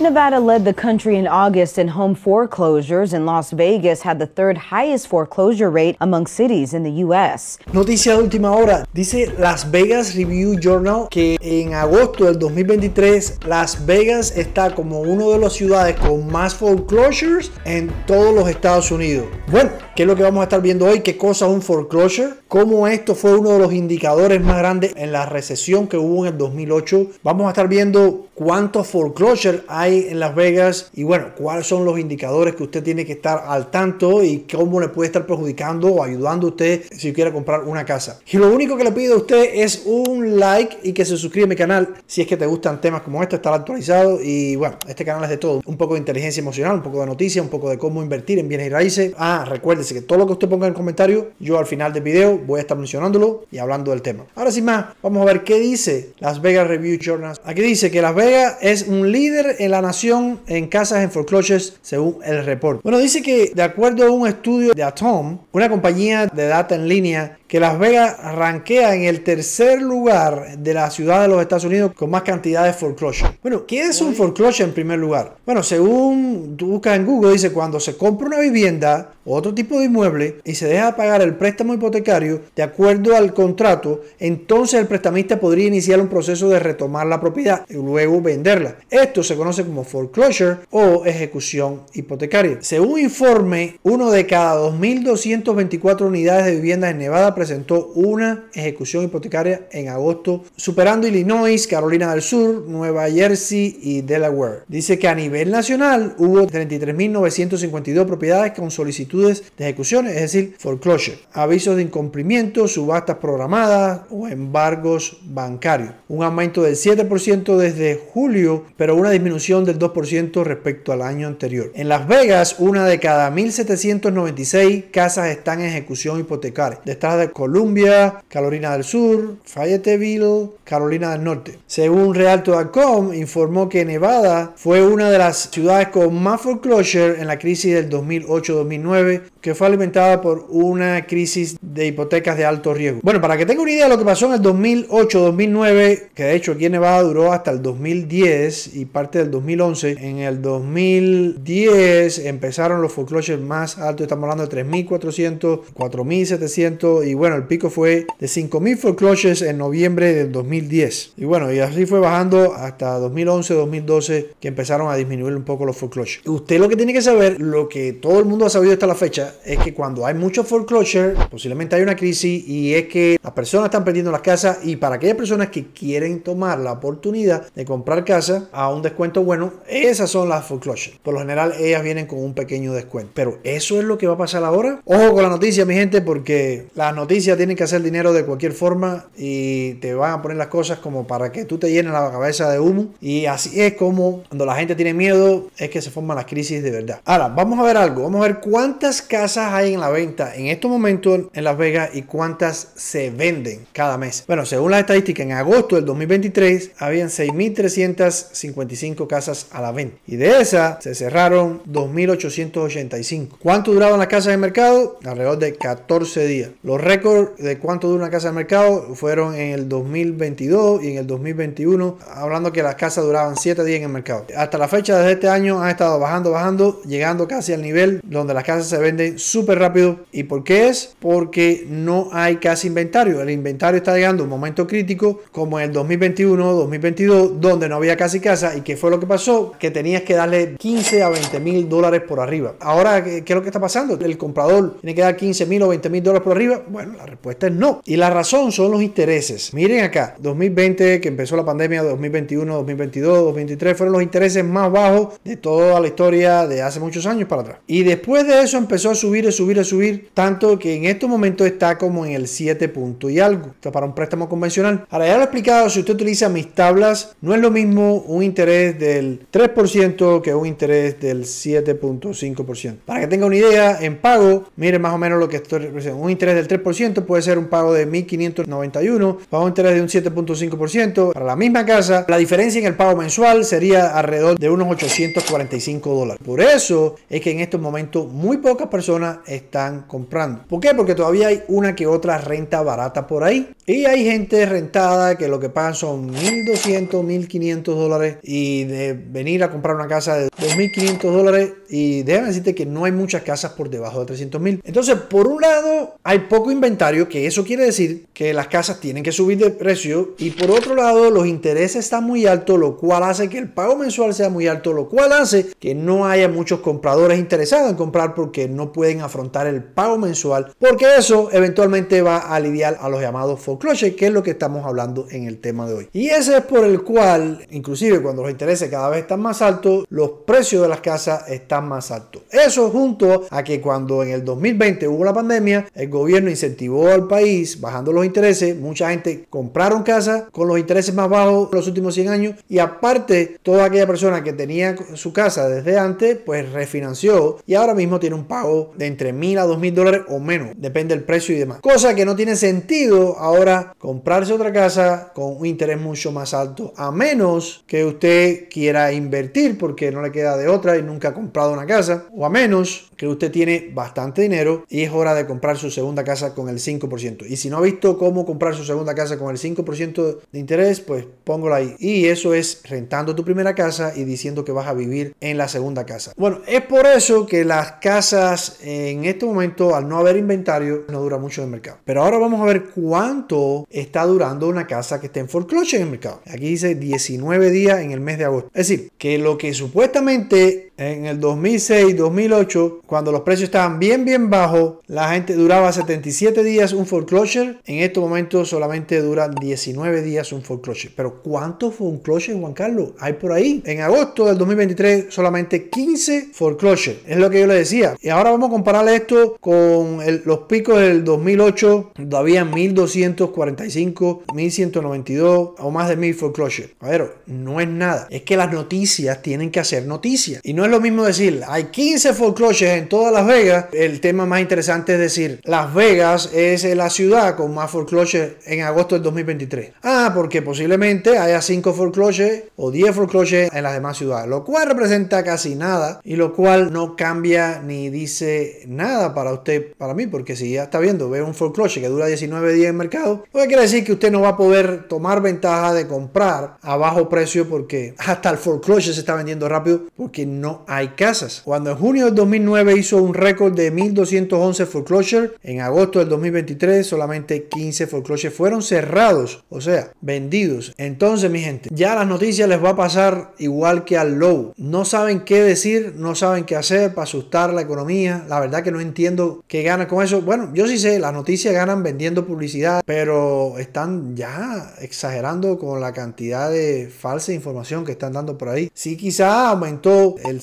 Nevada led the country in August in home foreclosures, and Las Vegas had the third highest foreclosure rate among cities in the U.S. Noticia de última hora. Dice Las Vegas Review Journal que en agosto del 2023 Las Vegas está como una de las ciudades con más foreclosures en todos los Estados Unidos. Bueno, ¿qué es lo que vamos a estar viendo hoy? ¿Qué cosa un foreclosure? ¿Cómo esto fue uno de los indicadores más grandes en la recesión que hubo en el 2008? Vamos a estar viendo cuántos foreclosures hay en Las Vegas y bueno, cuáles son los indicadores que usted tiene que estar al tanto y cómo le puede estar perjudicando o ayudando a usted si quiere comprar una casa. Y lo único que le pido a usted es un like y que se suscriba a mi canal si es que te gustan temas como este, estar actualizado y bueno, este canal es de todo, un poco de inteligencia emocional, un poco de noticias, un poco de cómo invertir en bienes y raíces. Ah, recuérdese que todo lo que usted ponga en comentario, yo al final del video voy a estar mencionándolo y hablando del tema. Ahora sin más, vamos a ver qué dice Las Vegas Review Journal. Aquí dice que Las Vegas es un líder en la nación en casas en foreclosures, según el reporte. Bueno, dice que de acuerdo a un estudio de Atom, una compañía de data en línea, que Las Vegas rankea en el tercer lugar de la ciudad de los Estados Unidos con más cantidad de foreclosure. Bueno, ¿qué es un foreclosure en primer lugar? Bueno, según tú buscas en Google, dice cuando se compra una vivienda o otro tipo de inmueble y se deja pagar el préstamo hipotecario de acuerdo al contrato, entonces el prestamista podría iniciar un proceso de retomar la propiedad y luego venderla. Esto se conoce como foreclosure o ejecución hipotecaria. Según informe, uno de cada 2.224 unidades de vivienda en Nevada presentó una ejecución hipotecaria en agosto, superando Illinois, Carolina del Sur, Nueva Jersey y Delaware. Dice que a nivel nacional hubo 33.952 propiedades con solicitudes de ejecución es decir, foreclosure, avisos de incumplimiento, subastas programadas o embargos bancarios. Un aumento del 7% desde julio, pero una disminución del 2% respecto al año anterior. En Las Vegas, una de cada 1.796 casas están en ejecución hipotecaria. Detrás de Columbia, Carolina del Sur, Fayetteville, Carolina del Norte. Según Realto.com, informó que Nevada fue una de las ciudades con más foreclosure en la crisis del 2008-2009 que fue alimentada por una crisis de hipotecas de alto riesgo. Bueno, para que tenga una idea de lo que pasó en el 2008-2009, que de hecho aquí en Nevada duró hasta el 2010 y parte del 2011, en el 2010 empezaron los foreclosures más altos, estamos hablando de 3.400, 4.700 y bueno, el pico fue de 5.000 foreclosures en noviembre del 2010. Y bueno, y así fue bajando hasta 2011, 2012, que empezaron a disminuir un poco los foreclosures. Usted lo que tiene que saber, lo que todo el mundo ha sabido hasta la fecha, es que cuando hay mucho foreclosure, posiblemente hay una crisis y es que las personas están perdiendo las casas y para aquellas personas que quieren tomar la oportunidad de comprar casa a un descuento bueno, esas son las foreclosures. Por lo general ellas vienen con un pequeño descuento. Pero eso es lo que va a pasar ahora. Ojo con la noticia, mi gente, porque las noticias tienen que hacer dinero de cualquier forma y te van a poner las cosas como para que tú te llenes la cabeza de humo. Y así es como cuando la gente tiene miedo es que se forman las crisis de verdad. Ahora, vamos a ver algo. Vamos a ver cuántas casas casas hay en la venta en estos momentos en Las Vegas y cuántas se venden cada mes? Bueno, según las estadísticas, en agosto del 2023 habían 6.355 casas a la venta y de esas se cerraron 2.885. ¿Cuánto duraban las casas de mercado? Alrededor de 14 días. Los récords de cuánto dura una casa de mercado fueron en el 2022 y en el 2021, hablando que las casas duraban 7 días en el mercado. Hasta la fecha de este año han estado bajando, bajando, llegando casi al nivel donde las casas se venden súper rápido. ¿Y por qué es? Porque no hay casi inventario. El inventario está llegando a un momento crítico como en el 2021, 2022, donde no había casi casa. ¿Y qué fue lo que pasó? Que tenías que darle 15 a 20 mil dólares por arriba. Ahora, ¿qué es lo que está pasando? ¿El comprador tiene que dar 15 mil o 20 mil dólares por arriba? Bueno, la respuesta es no. Y la razón son los intereses. Miren acá, 2020, que empezó la pandemia, 2021, 2022, 2023, fueron los intereses más bajos de toda la historia de hace muchos años para atrás. Y después de eso empezó a subir, a subir, a subir, tanto que en estos momentos está como en el 7 punto y algo, para un préstamo convencional. Ahora ya lo he explicado, si usted utiliza mis tablas, no es lo mismo un interés del 3% que un interés del 7.5%. Para que tenga una idea, en pago, mire más o menos lo que estoy Un interés del 3% puede ser un pago de 1.591, pago un interés de un 7.5%. Para la misma casa, la diferencia en el pago mensual sería alrededor de unos 845 dólares. Por eso es que en estos momentos muy pocas personas están comprando. ¿Por qué? Porque todavía hay una que otra renta barata por ahí. Y hay gente rentada que lo que pagan son 1.200, 1.500 dólares. Y de venir a comprar una casa de 2.500 dólares y déjame decirte que no hay muchas casas por debajo de 300 mil. Entonces, por un lado, hay poco inventario, que eso quiere decir que las casas tienen que subir de precio. Y por otro lado, los intereses están muy altos, lo cual hace que el pago mensual sea muy alto, lo cual hace que no haya muchos compradores interesados en comprar porque no pueden afrontar el pago mensual, porque eso eventualmente va a lidiar a los llamados foreclosure, que es lo que estamos hablando en el tema de hoy. Y ese es por el cual, inclusive cuando los intereses cada vez están más altos, los precios de las casas están más alto. Eso junto a que cuando en el 2020 hubo la pandemia, el gobierno incentivó al país bajando los intereses, mucha gente compraron casa con los intereses más bajos en los últimos 100 años y aparte toda aquella persona que tenía su casa desde antes, pues refinanció y ahora mismo tiene un pago de entre 1000 a 2000 dólares o menos, depende del precio y demás. Cosa que no tiene sentido ahora comprarse otra casa con un interés mucho más alto, a menos que usted quiera invertir porque no le queda de otra y nunca ha comprado una casa, o a menos que usted tiene bastante dinero y es hora de comprar su segunda casa con el 5%. Y si no ha visto cómo comprar su segunda casa con el 5% de interés, pues póngalo ahí. Y eso es rentando tu primera casa y diciendo que vas a vivir en la segunda casa. Bueno, es por eso que las casas en este momento, al no haber inventario, no dura mucho en el mercado. Pero ahora vamos a ver cuánto está durando una casa que está en foreclosure en el mercado. Aquí dice 19 días en el mes de agosto. Es decir, que lo que supuestamente en el 2006, 2008, cuando los precios estaban bien, bien bajos, la gente duraba 77 días un foreclosure. En estos momentos solamente dura 19 días un foreclosure. Pero ¿cuántos foreclosures, Juan Carlos, hay por ahí? En agosto del 2023, solamente 15 foreclosures. Es lo que yo le decía. Y ahora vamos a comparar esto con los picos del 2008. Todavía 1245, 1192 o más de 1000 foreclosures. A ver, no es nada. Es que las noticias tienen que hacer noticias. Y no es lo mismo decir, hay 15 foreclosures en todas Las Vegas. El tema más interesante es decir, Las Vegas es la ciudad con más foreclosures en agosto del 2023. Ah, porque posiblemente haya 5 foreclosures o 10 foreclosures en las demás ciudades, lo cual representa casi nada y lo cual no cambia ni dice nada para usted, para mí, porque si ya está viendo, ve un foreclosure que dura 19 días en mercado, pues quiere decir que usted no va a poder tomar ventaja de comprar a bajo precio porque hasta el foreclosure se está vendiendo rápido porque no hay casas. Cuando en junio del 2009 hizo un récord de 1.211 foreclosures, en agosto del 2023 solamente 15 foreclosures fueron cerrados, o sea, vendidos. Entonces, mi gente, ya las noticias les va a pasar igual que al low. No saben qué decir, no saben qué hacer para asustar la economía. La verdad que no entiendo qué gana con eso. Bueno, yo sí sé, las noticias ganan vendiendo publicidad, pero están ya exagerando con la cantidad de falsa información que están dando por ahí. Sí, quizá aumentó el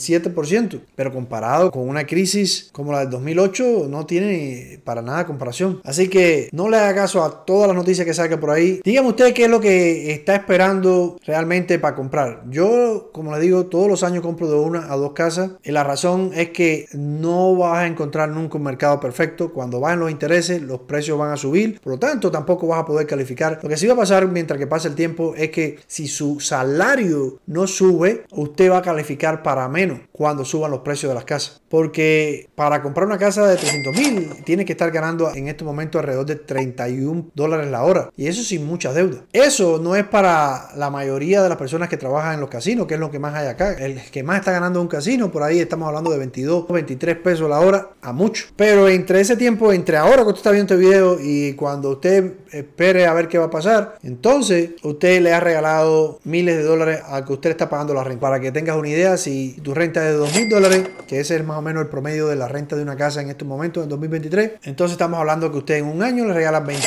pero comparado con una crisis como la del 2008 no tiene para nada comparación. Así que no le haga caso a todas las noticias que saque por ahí. Dígame usted qué es lo que está esperando realmente para comprar. Yo, como le digo, todos los años compro de una a dos casas y la razón es que no vas a encontrar nunca un mercado perfecto. Cuando bajan los intereses, los precios van a subir, por lo tanto tampoco vas a poder calificar. Lo que sí va a pasar mientras que pase el tiempo es que si su salario no sube, usted va a calificar para menos cuando suban los precios de las casas. Porque para comprar una casa de 300 mil tiene que estar ganando en este momento alrededor de 31 dólares la hora. Y eso sin muchas deudas. Eso no es para la mayoría de las personas que trabajan en los casinos, que es lo que más hay acá. El que más está ganando en un casino, por ahí estamos hablando de 22, 23 pesos la hora a mucho. Pero entre ese tiempo, entre ahora que usted está viendo este video y cuando usted espere a ver qué va a pasar, entonces usted le ha regalado miles de dólares al que usted está pagando la renta. Para que tengas una idea, si tu renta de mil dólares, que ese es más o menos el promedio de la renta de una casa en estos momentos, en 2023. Entonces estamos hablando que usted en un año le regala mil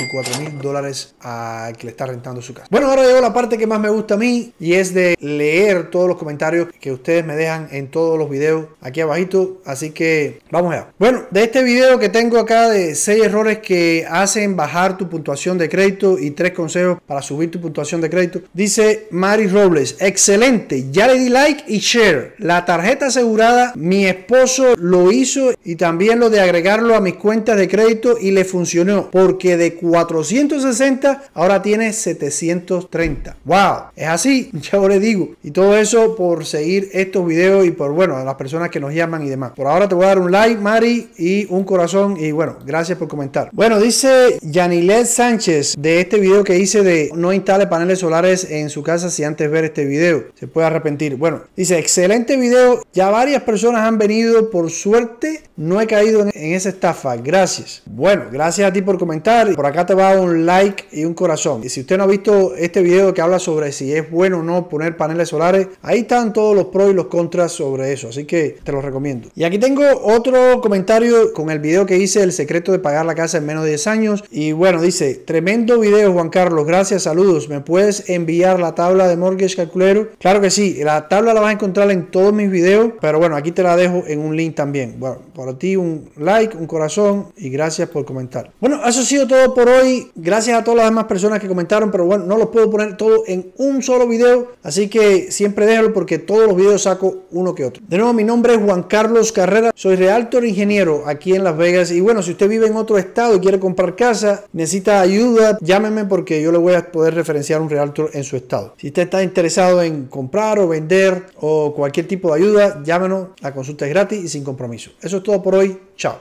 dólares al que le está rentando su casa. Bueno, ahora llegó la parte que más me gusta a mí y es de leer todos los comentarios que ustedes me dejan en todos los videos aquí abajito. Así que vamos allá. Bueno, de este video que tengo acá de 6 errores que hacen bajar tu puntuación de crédito y 3 consejos para subir tu puntuación de crédito, dice Mari Robles, excelente, ya le di like y share. La tarjeta tarjeta asegurada, mi esposo lo hizo y también lo de agregarlo a mis cuentas de crédito y le funcionó porque de 460 ahora tiene 730. ¡Wow! Es así, yo le digo. Y todo eso por seguir estos videos y por, bueno, a las personas que nos llaman y demás. Por ahora te voy a dar un like, Mari, y un corazón. Y bueno, gracias por comentar. Bueno, dice Janilet Sánchez de este video que hice de no instale paneles solares en su casa si antes ver este video. Se puede arrepentir. Bueno, dice, excelente video ya varias personas han venido, por suerte no he caído en, esa estafa. Gracias. Bueno, gracias a ti por comentar. Por acá te va un like y un corazón. Y si usted no ha visto este video que habla sobre si es bueno o no poner paneles solares, ahí están todos los pros y los contras sobre eso. Así que te los recomiendo. Y aquí tengo otro comentario con el video que hice, el secreto de pagar la casa en menos de 10 años. Y bueno, dice, tremendo video Juan Carlos. Gracias, saludos. ¿Me puedes enviar la tabla de Mortgage calculero Claro que sí. La tabla la vas a encontrar en todos mis videos pero bueno, aquí te la dejo en un link también. Bueno, para ti un like, un corazón y gracias por comentar. Bueno, eso ha sido todo por hoy. Gracias a todas las demás personas que comentaron, pero bueno, no los puedo poner todo en un solo video, así que siempre déjalo porque todos los videos saco uno que otro. De nuevo, mi nombre es Juan Carlos Carrera, soy realtor ingeniero aquí en Las Vegas y bueno, si usted vive en otro estado y quiere comprar casa, necesita ayuda, llámeme porque yo le voy a poder referenciar un realtor en su estado. Si usted está interesado en comprar o vender o cualquier tipo de ayuda, duda, llámenos, la consulta es gratis y sin compromiso. Eso es todo por hoy, chao.